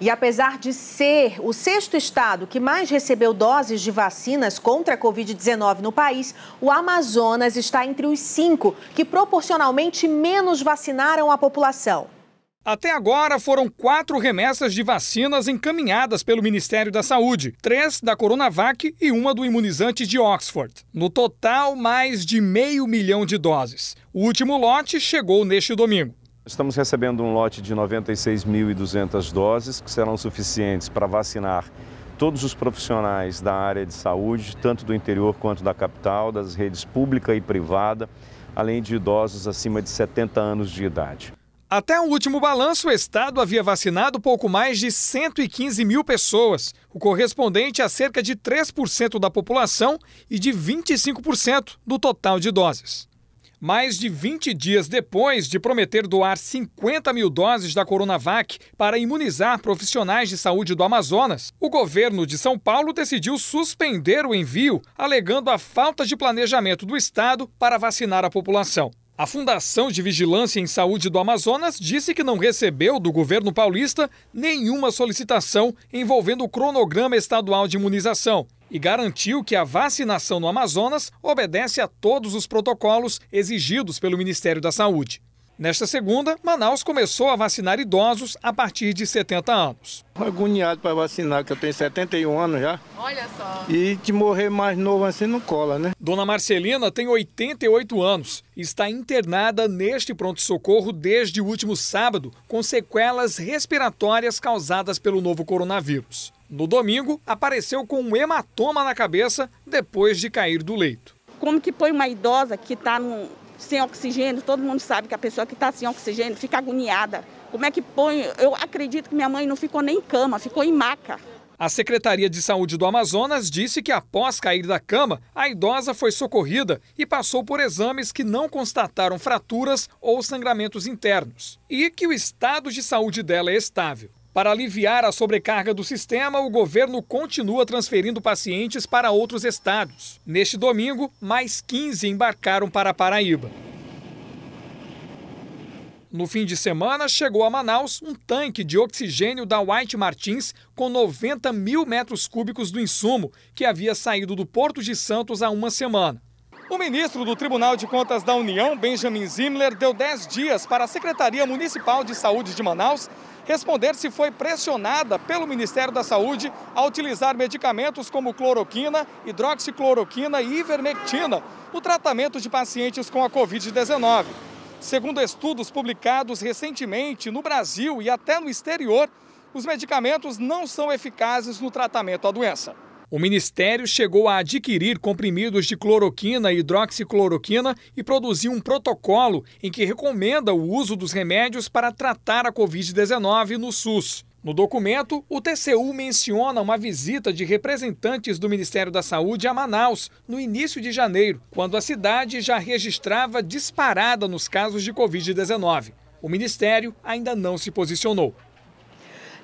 E apesar de ser o sexto estado que mais recebeu doses de vacinas contra a Covid-19 no país, o Amazonas está entre os cinco que proporcionalmente menos vacinaram a população. Até agora foram quatro remessas de vacinas encaminhadas pelo Ministério da Saúde: três da Coronavac e uma do imunizante de Oxford. No total, mais de meio milhão de doses. O último lote chegou neste domingo. Estamos recebendo um lote de 96.200 doses que serão suficientes para vacinar todos os profissionais da área de saúde, tanto do interior quanto da capital, das redes pública e privada, além de idosos acima de 70 anos de idade. Até o último balanço, o Estado havia vacinado pouco mais de 115 mil pessoas, o correspondente a cerca de 3% da população e de 25% do total de doses. Mais de 20 dias depois de prometer doar 50 mil doses da Coronavac para imunizar profissionais de saúde do Amazonas, o governo de São Paulo decidiu suspender o envio, alegando a falta de planejamento do Estado para vacinar a população. A Fundação de Vigilância em Saúde do Amazonas disse que não recebeu do governo paulista nenhuma solicitação envolvendo o cronograma estadual de imunização e garantiu que a vacinação no Amazonas obedece a todos os protocolos exigidos pelo Ministério da Saúde. Nesta segunda, Manaus começou a vacinar idosos a partir de 70 anos. Agoniado para vacinar, que eu tenho 71 anos já. Olha só. E de morrer mais novo assim não cola, né? Dona Marcelina tem 88 anos e está internada neste pronto-socorro desde o último sábado, com sequelas respiratórias causadas pelo novo coronavírus. No domingo, apareceu com um hematoma na cabeça depois de cair do leito. Como que põe uma idosa que está sem oxigênio? Todo mundo sabe que a pessoa que está sem oxigênio fica agoniada. Como é que põe? Eu acredito que minha mãe não ficou nem em cama, ficou em maca. A Secretaria de Saúde do Amazonas disse que após cair da cama, a idosa foi socorrida e passou por exames que não constataram fraturas ou sangramentos internos e que o estado de saúde dela é estável. Para aliviar a sobrecarga do sistema, o governo continua transferindo pacientes para outros estados. Neste domingo, mais 15 embarcaram para Paraíba. No fim de semana, chegou a Manaus um tanque de oxigênio da White Martins com 90 mil metros cúbicos do insumo que havia saído do Porto de Santos há uma semana. O ministro do Tribunal de Contas da União, Benjamin Zimler, deu 10 dias para a Secretaria Municipal de Saúde de Manaus responder se foi pressionada pelo Ministério da Saúde a utilizar medicamentos como cloroquina, hidroxicloroquina e ivermectina no tratamento de pacientes com a Covid-19. Segundo estudos publicados recentemente no Brasil e até no exterior, os medicamentos não são eficazes no tratamento à doença. O Ministério chegou a adquirir comprimidos de cloroquina e hidroxicloroquina e produziu um protocolo em que recomenda o uso dos remédios para tratar a Covid-19 no SUS. No documento, o TCU menciona uma visita de representantes do Ministério da Saúde a Manaus no início de janeiro, quando a cidade já registrava disparada nos casos de Covid-19. O Ministério ainda não se posicionou.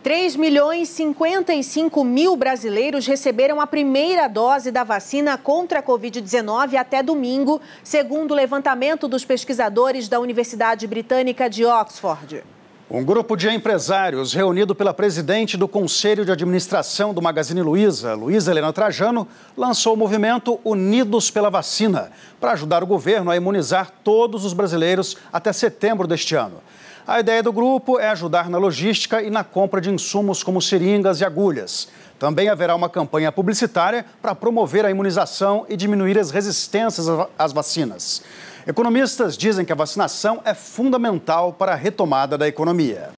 3 milhões 55 mil brasileiros receberam a primeira dose da vacina contra a Covid-19 até domingo, segundo o levantamento dos pesquisadores da Universidade Britânica de Oxford. Um grupo de empresários reunido pela presidente do Conselho de Administração do Magazine Luiza, Luiza Helena Trajano, lançou o movimento Unidos pela Vacina para ajudar o governo a imunizar todos os brasileiros até setembro deste ano. A ideia do grupo é ajudar na logística e na compra de insumos como seringas e agulhas. Também haverá uma campanha publicitária para promover a imunização e diminuir as resistências às vacinas. Economistas dizem que a vacinação é fundamental para a retomada da economia.